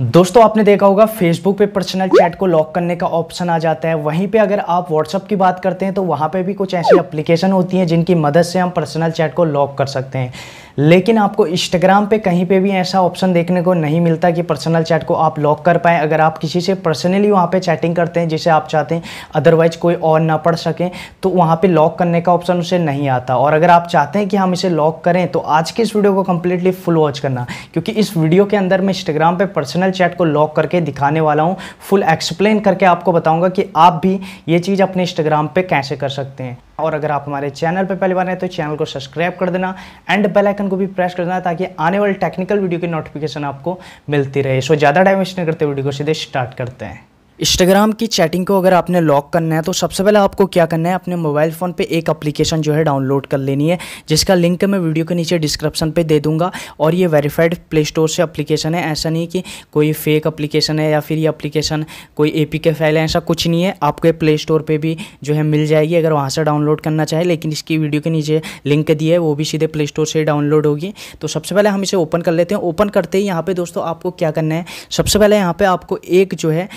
दोस्तों आपने देखा होगा फेसबुक पे पर्सनल चैट को लॉक करने का ऑप्शन आ जाता है वहीं पे अगर आप व्हाट्सअप की बात करते हैं तो वहाँ पे भी कुछ ऐसी एप्लीकेशन होती हैं जिनकी मदद से हम पर्सनल चैट को लॉक कर सकते हैं लेकिन आपको इंस्टाग्राम पे कहीं पे भी ऐसा ऑप्शन देखने को नहीं मिलता कि पर्सनल चैट को आप लॉक कर पाएँ अगर आप किसी से पर्सनली वहाँ पे चैटिंग करते हैं जिसे आप चाहते हैं अदरवाइज कोई और ना पढ़ सकें तो वहाँ पे लॉक करने का ऑप्शन उसे नहीं आता और अगर आप चाहते हैं कि हम इसे लॉक करें तो आज की इस वीडियो को कम्प्लीटली फुल वॉच करना क्योंकि इस वीडियो के अंदर मैं इंस्टाग्राम पर पर्सनल चैट को लॉक करके दिखाने वाला हूँ फुल एक्सप्लेन करके आपको बताऊँगा कि आप भी ये चीज़ अपने इंस्टाग्राम पर कैसे कर सकते हैं और अगर आप हमारे चैनल पर पहली बार हैं तो चैनल को सब्सक्राइब कर देना एंड बेल आइकन को भी प्रेस कर देना ताकि आने वाले टेक्निकल वीडियो की नोटिफिकेशन आपको मिलती रहे सो ज़्यादा डाइमेंशन करते वीडियो को सीधे स्टार्ट करते हैं इंस्टाग्राम की चैटिंग को अगर आपने लॉक करना है तो सबसे पहले आपको क्या करना है अपने मोबाइल फ़ोन पे एक एप्लीकेशन जो है डाउनलोड कर लेनी है जिसका लिंक मैं वीडियो के नीचे डिस्क्रिप्शन पे दे दूंगा और ये वेरीफाइड प्ले स्टोर से एप्लीकेशन है ऐसा नहीं कि कोई फेक अप्लीकेशन है या फिर ये अप्लीकेशन कोई ए के फाइल है ऐसा कुछ नहीं है आपको ये प्ले स्टोर पर भी जो है मिल जाएगी अगर वहाँ से डाउनलोड करना चाहे लेकिन इसकी वीडियो के नीचे लिंक दी है वो भी सीधे प्ले स्टोर से डाउनलोड होगी तो सबसे पहले हम इसे ओपन कर लेते हैं ओपन करते ही यहाँ पर दोस्तों आपको क्या करना है सबसे पहले यहाँ पर आपको एक जो है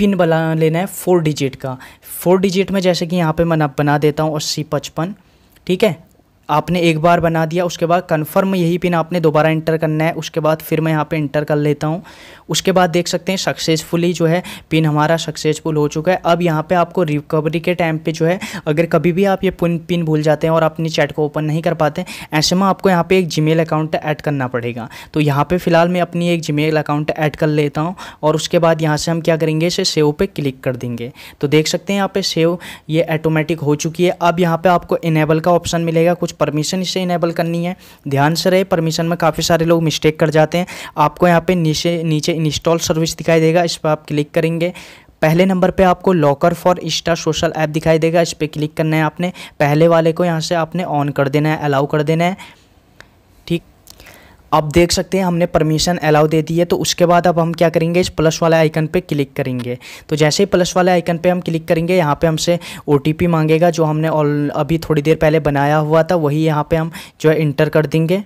पिन बना लेना है फोर डिजिट का फोर डिजिट में जैसे कि यहाँ पे मैं बना देता हूँ अस्सी पचपन ठीक है आपने एक बार बना दिया उसके बाद कन्फर्म यही पिन आपने दोबारा इंटर करना है उसके बाद फिर मैं यहाँ पे इंटर कर लेता हूँ उसके बाद देख सकते हैं सक्सेसफुली जो है पिन हमारा सक्सेसफुल हो चुका है अब यहाँ पे आपको रिकवरी के टाइम पे जो है अगर कभी भी आप ये पिन पिन भूल जाते हैं और अपनी चैट को ओपन नहीं कर पाते ऐसे में आपको यहाँ पर एक जीमेल अकाउंट ऐड करना पड़ेगा तो यहाँ पर फिलहाल मैं अपनी एक जी अकाउंट ऐड कर लेता हूँ और उसके बाद यहाँ से हम क्या करेंगे इसे सेव पर क्लिक कर देंगे तो देख सकते हैं यहाँ पर सेव ये ऑटोमेटिक हो चुकी है अब यहाँ पर आपको इनेबल का ऑप्शन मिलेगा कुछ परमिशन इसे इनेबल करनी है ध्यान से रहे परमिशन में काफ़ी सारे लोग मिस्टेक कर जाते हैं आपको यहाँ पे नीचे नीचे इंस्टॉल सर्विस दिखाई देगा इस पर आप क्लिक करेंगे पहले नंबर पे आपको locker for Insta social app दिखाई देगा इस पर क्लिक करना है आपने पहले वाले को यहाँ से आपने ऑन कर देना है अलाउ कर देना है आप देख सकते हैं हमने परमिशन अलाउ दे दी है तो उसके बाद अब हम क्या करेंगे इस प्लस वाले आइकन पे क्लिक करेंगे तो जैसे ही प्लस वाले आइकन पे हम क्लिक करेंगे यहाँ पे हमसे ओ मांगेगा जो हमने ऑल अभी थोड़ी देर पहले बनाया हुआ था वही यहाँ पे हम जो है इंटर कर देंगे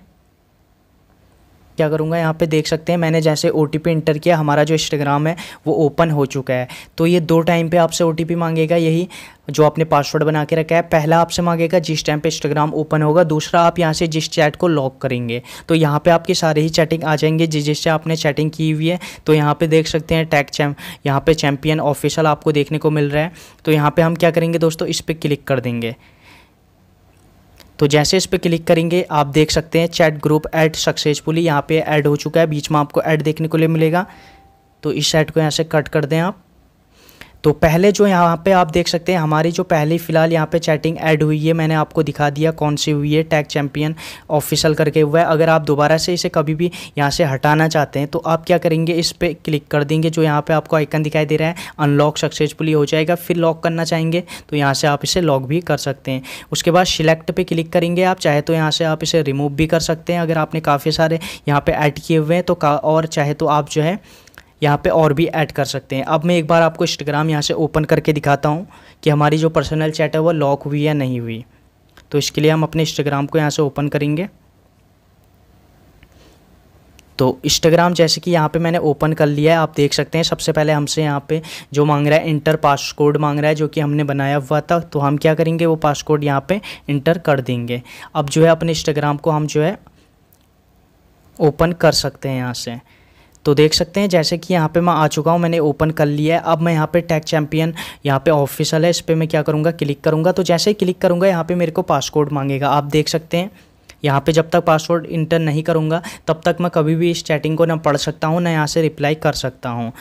क्या करूँगा यहाँ पे देख सकते हैं मैंने जैसे ओ टी इंटर किया हमारा जो इंस्टाग्राम है वो ओपन हो चुका है तो ये दो टाइम पे आपसे ओ मांगेगा यही जो आपने पासवर्ड बना के रखा है पहला आपसे मांगेगा जिस टाइम पे इंस्टाग्राम ओपन होगा दूसरा आप यहाँ से जिस चैट को लॉक करेंगे तो यहाँ पे आपके सारे ही चैटिंग आ जाएंगे जिस जिससे आपने चैटिंग की हुई है तो यहाँ पे देख सकते हैं टैग चैम यहाँ पे चैम्पियन ऑफिशियल आपको देखने को मिल रहा है तो यहाँ पे हम क्या करेंगे दोस्तों इस पर क्लिक कर देंगे तो जैसे इस पर क्लिक करेंगे आप देख सकते हैं चैट ग्रुप ऐड सक्सेसफुली यहाँ पे ऐड हो चुका है बीच में आपको ऐड देखने को लिए मिलेगा तो इस ऐड को यहाँ से कट कर दें आप तो पहले जो यहाँ पे आप देख सकते हैं हमारी जो पहली फ़िलहाल यहाँ पे चैटिंग ऐड हुई है मैंने आपको दिखा दिया कौन सी हुई है टैग चैंपियन ऑफिशियल करके हुआ है अगर आप दोबारा से इसे कभी भी यहाँ से हटाना चाहते हैं तो आप क्या करेंगे इस पर क्लिक कर देंगे जो यहाँ पर आपको आइकन दिखाई दे रहा है अनलॉक सक्सेसफुली हो जाएगा फिर लॉक करना चाहेंगे तो यहाँ से आप इसे लॉक भी कर सकते हैं उसके बाद सिलेक्ट पर क्लिक करेंगे आप चाहे तो यहाँ से आप इसे रिमूव भी कर सकते हैं अगर आपने काफ़ी सारे यहाँ पर ऐड किए हुए हैं तो और चाहे तो आप जो है यहाँ पे और भी ऐड कर सकते हैं अब मैं एक बार आपको इंस्टाग्राम यहाँ से ओपन करके दिखाता हूँ कि हमारी जो पर्सनल चैट है वो लॉक हुई या नहीं हुई तो इसके लिए हम अपने इंस्टाग्राम को यहाँ से ओपन करेंगे तो इंस्टाग्राम जैसे कि यहाँ पे मैंने ओपन कर लिया है आप देख सकते हैं सबसे पहले हमसे यहाँ पे जो मांग रहा है इंटर पासकोड मांग रहा है जो कि हमने बनाया हुआ था तो हम क्या करेंगे वो पासकोड यहाँ पे इंटर कर देंगे अब जो है अपने इंस्टाग्राम को हम जो है ओपन कर सकते हैं यहाँ से तो देख सकते हैं जैसे कि यहाँ पे मैं आ चुका हूँ मैंने ओपन कर लिया है अब मैं यहाँ पे टैग चैम्पियन यहाँ पे ऑफिशियल है इस पर मैं क्या करूँगा क्लिक करूँगा तो जैसे ही क्लिक करूँगा यहाँ पे मेरे को पासवर्ड मांगेगा आप देख सकते हैं यहाँ पे जब तक पासवर्ड इंटर नहीं करूँगा तब तक मैं कभी भी इस चैटिंग को ना पढ़ सकता हूँ ना यहाँ से रिप्लाई कर सकता हूँ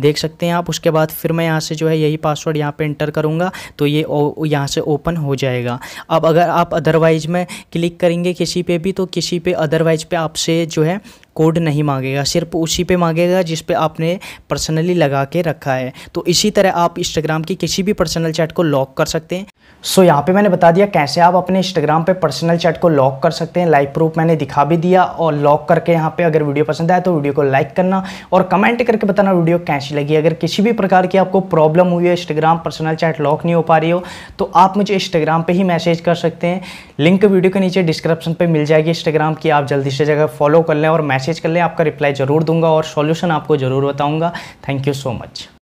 देख सकते हैं आप उसके बाद फिर मैं यहाँ से जो है यही पासवर्ड यहाँ पे इंटर करूँगा तो ये यहाँ से ओपन हो जाएगा अब अगर आप अदरवाइज़ में क्लिक करेंगे किसी पे भी तो किसी पे अदरवाइज़ पे आपसे जो है कोड नहीं मांगेगा सिर्फ उसी पे मांगेगा जिस पे आपने पर्सनली लगा के रखा है तो इसी तरह आप इंस्टाग्राम की किसी भी पर्सनल चैट को लॉक कर सकते हैं सो so, यहाँ पे मैंने बता दिया कैसे आप अपने इंस्टाग्राम पे पर्सनल चैट को लॉक कर सकते हैं लाइव प्रूफ मैंने दिखा भी दिया और लॉक करके यहाँ पे अगर वीडियो पसंद आए तो वीडियो को लाइक करना और कमेंट करके बताना वीडियो कैसी लगी अगर किसी भी प्रकार की आपको प्रॉब्लम हुई है इंस्टाग्राम पर्सनल चैट लॉक नहीं हो पा रही हो तो आप मुझे इंस्टाग्राम पर ही मैसेज कर सकते हैं लिंक वीडियो के नीचे डिस्क्रिप्शन पर मिल जाएगी इंस्टाग्राम की आप जल्दी से जगह फॉलो कर लें और मैसेज कर लें आपका रिप्लाई ज़रूर दूंगा और सॉल्यूशन आपको ज़रूर बताऊँगा थैंक यू सो मच